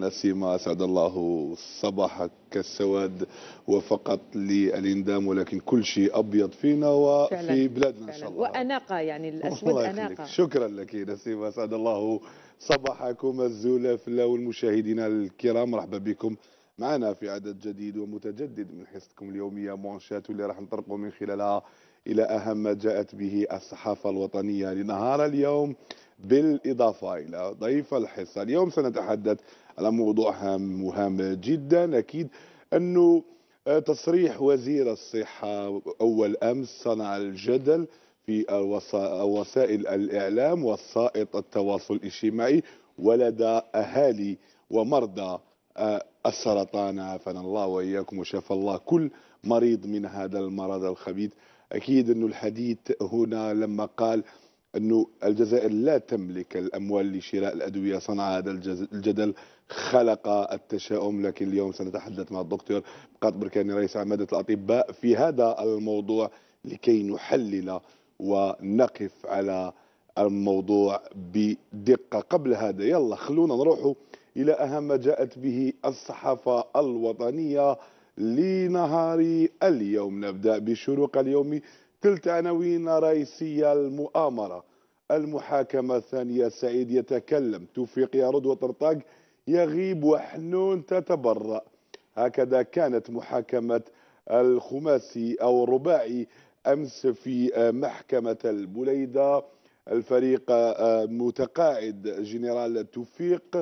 نسيمة أسعد الله صباحك كالسواد وفقط للإندام ولكن كل شيء أبيض فينا وفي فعلا بلادنا فعلا إن شاء الله وأناقة يعني الأسود أناقة شكرا لك نسيمة أسعد الله صباحكم الزلفلة والمشاهدين الكرام مرحبا بكم معنا في عدد جديد ومتجدد من حصتكم اليومية مونشات واللي راح نطرقوا من خلالها إلى أهم ما جاءت به الصحافة الوطنية لنهار اليوم بالإضافة إلى ضيف الحصة اليوم سنتحدث على موضوع هام مهم جدا أكيد أنه آه، تصريح وزير الصحة أول أمس صنع الجدل في وسائل الإعلام وسائط التواصل الاجتماعي ولدى أهالي ومرضى آه، السرطان عافانا الله وإياكم وشفى الله كل مريض من هذا المرض الخبيث أكيد أن الحديث هنا لما قال انه الجزائر لا تملك الاموال لشراء الادويه صنع هذا الجدل خلق التشاؤم لكن اليوم سنتحدث مع الدكتور بقات بركاني رئيس عماده الاطباء في هذا الموضوع لكي نحلل ونقف على الموضوع بدقه قبل هذا يلا خلونا نروحوا الى اهم ما جاءت به الصحافه الوطنيه لنهار اليوم نبدا بشروق اليوم تلت عناوين رئيسية المؤامرة المحاكمة الثانية سعيد يتكلم توفيق يرد وطرطاق يغيب وحنون تتبرأ هكذا كانت محاكمة الخماسي أو الرباعي أمس في محكمة البليدة الفريق آه، متقاعد جنرال توفيق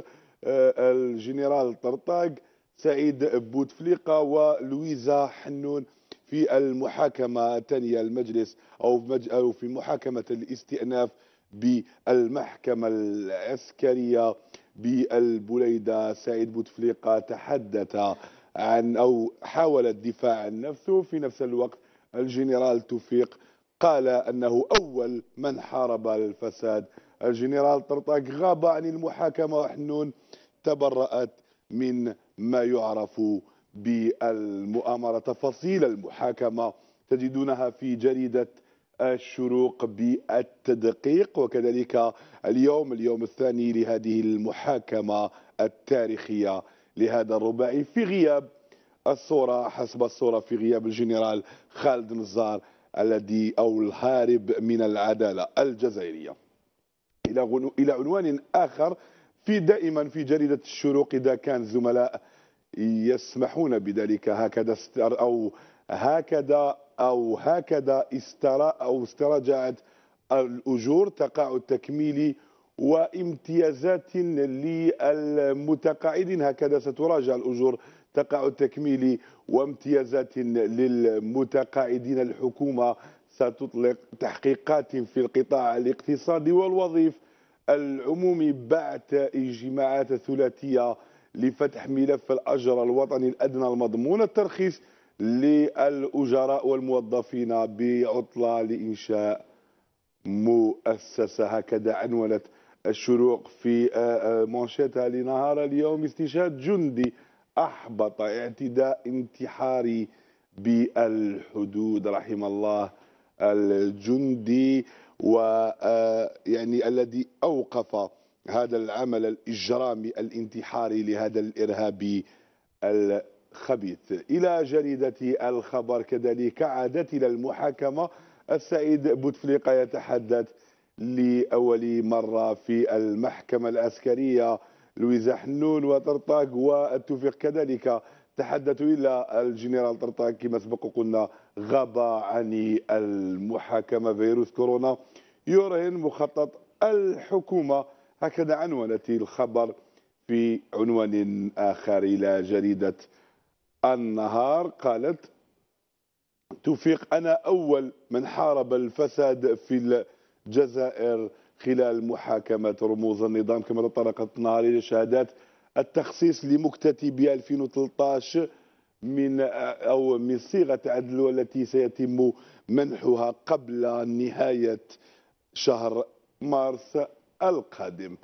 آه، الجنرال طرطاق سعيد بوتفليقة ولويزا حنون في المحاكمة الثانية المجلس أو في محاكمة الاستئناف بالمحكمة العسكرية بالبليدة سعيد بوتفليقة تحدث عن أو حاول الدفاع عن نفسه في نفس الوقت الجنرال توفيق قال أنه أول من حارب الفساد الجنرال طرطاك غاب عن المحاكمة وحنون تبرأت من ما يعرف بالمؤامرة تفاصيل المحاكمة تجدونها في جريدة الشروق بالتدقيق وكذلك اليوم اليوم الثاني لهذه المحاكمة التاريخية لهذا الرباعي في غياب الصورة حسب الصورة في غياب الجنرال خالد نزار الذي أو الهارب من العدالة الجزائرية إلى إلى عنوان آخر في دائما في جريدة الشروق إذا كان زملاء يسمحون بذلك هكذا استر أو هكذا أو هكذا استر أو استرجعت الأجور تقاعد التكميلي وامتيازات للمتقاعدين هكذا ستراجع الأجور تقع التكميلي وامتيازات للمتقاعدين الحكومة ستطلق تحقيقات في القطاع الاقتصادي والوظيف العمومي بعد اجتماعات ثلاثية لفتح ملف الأجر الوطني الأدنى المضمون الترخيص للأجراء والموظفين بعطلة لإنشاء مؤسسة هكذا عنونت الشروق في آه، آه، مانشيتها لنهار اليوم استشهاد جندي أحبط اعتداء انتحاري بالحدود رحم الله الجندي ويعني آه، الذي أوقف هذا العمل الإجرامي الانتحاري لهذا الإرهابي الخبيث إلى جريدة الخبر كذلك عادت إلى المحاكمة السيد بوتفليقة يتحدث لأول مرة في المحكمة العسكرية لويزا حنون وطرطاق والتوفيق كذلك تحدثوا إلى الجنرال طرطاق كما سبق وقلنا غاب عن المحاكمة فيروس كورونا يرهن مخطط الحكومة هكذا عنونت الخبر في عنوان آخر إلى جريدة النهار قالت توفيق أنا أول من حارب الفساد في الجزائر خلال محاكمة رموز النظام كما تطرقت نهار إلى شهادات التخصيص لمكتتبي 2013 من أو من صيغة عدل والتي سيتم منحها قبل نهاية شهر مارس القادم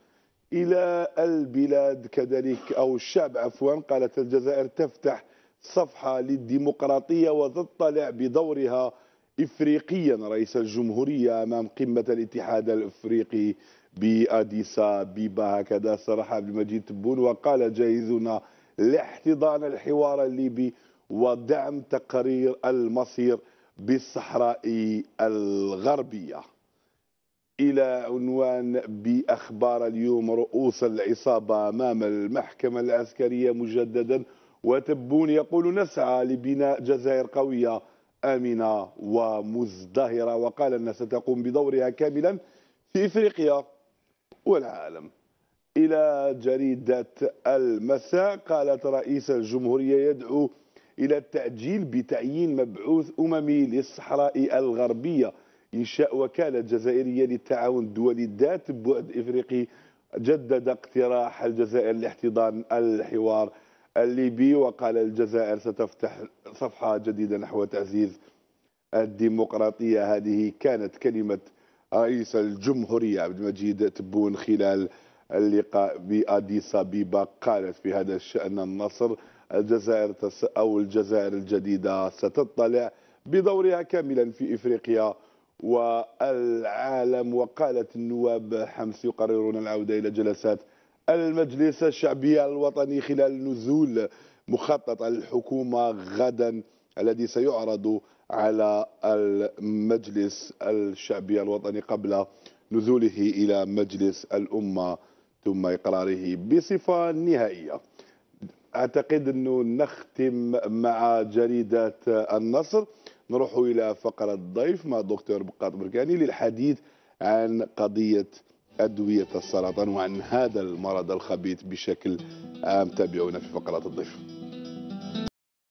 إلى البلاد كذلك أو الشعب عفوا قالت الجزائر تفتح صفحة للديمقراطية وتطلع بدورها إفريقيا رئيس الجمهورية أمام قمة الاتحاد الإفريقي بأديسا بيبا هكذا صرح عبد المجيد تبون وقال جاهزون لاحتضان الحوار الليبي ودعم تقرير المصير بالصحراء الغربية إلى عنوان بأخبار اليوم رؤوس العصابة أمام المحكمة العسكرية مجددا وتبون يقول نسعى لبناء جزائر قوية آمنة ومزدهرة وقال أنها ستقوم بدورها كاملا في إفريقيا والعالم إلى جريدة المساء قالت رئيس الجمهورية يدعو إلى التأجيل بتعيين مبعوث أممي للصحراء الغربية إنشاء وكالة جزائرية للتعاون الدولي ذات بعد إفريقي جدد اقتراح الجزائر لاحتضان الحوار الليبي وقال الجزائر ستفتح صفحة جديدة نحو تعزيز الديمقراطية هذه كانت كلمة رئيس الجمهورية عبد المجيد تبون خلال اللقاء بأديسا بيبا قالت في هذا الشأن النصر الجزائر أو الجزائر الجديدة ستطلع بدورها كاملا في إفريقيا والعالم وقالت النواب حمص يقررون العودة إلى جلسات المجلس الشعبي الوطني خلال نزول مخطط الحكومة غدا الذي سيعرض على المجلس الشعبي الوطني قبل نزوله إلى مجلس الأمة ثم إقراره بصفة نهائية أعتقد أنه نختم مع جريدة النصر نروح إلى فقرة الضيف مع الدكتور بقاط بركاني للحديث عن قضية أدوية السرطان وعن هذا المرض الخبيث بشكل عام تابعونا في فقرات الضيف